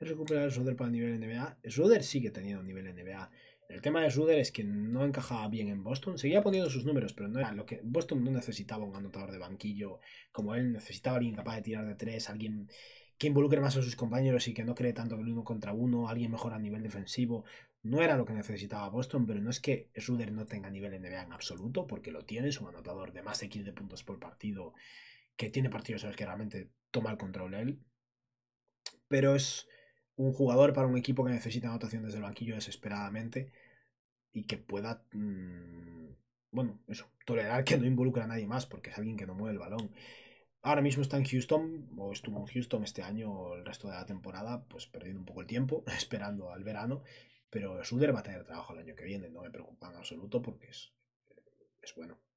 es recuperar a Ruder para el nivel NBA. Ruder sigue sí que tenía un nivel NBA. El tema de Ruder es que no encajaba bien en Boston. Seguía poniendo sus números, pero no era lo que. Boston no necesitaba un anotador de banquillo como él. Necesitaba alguien capaz de tirar de tres, alguien que involucre más a sus compañeros y que no cree tanto en el uno contra uno, alguien mejor a nivel defensivo. No era lo que necesitaba Boston, pero no es que Ruder no tenga nivel NBA en absoluto, porque lo tiene, es un anotador de más de 15 puntos por partido, que tiene partidos en los que realmente toma el control él. Pero es un jugador para un equipo que necesita anotación desde el banquillo desesperadamente y que pueda, mm, bueno, eso, tolerar que no involucre a nadie más porque es alguien que no mueve el balón. Ahora mismo está en Houston, o estuvo en Houston este año, el resto de la temporada, pues perdiendo un poco el tiempo, esperando al verano. Pero Suder va a tener trabajo el año que viene, no me preocupa en absoluto porque es, eh, es bueno.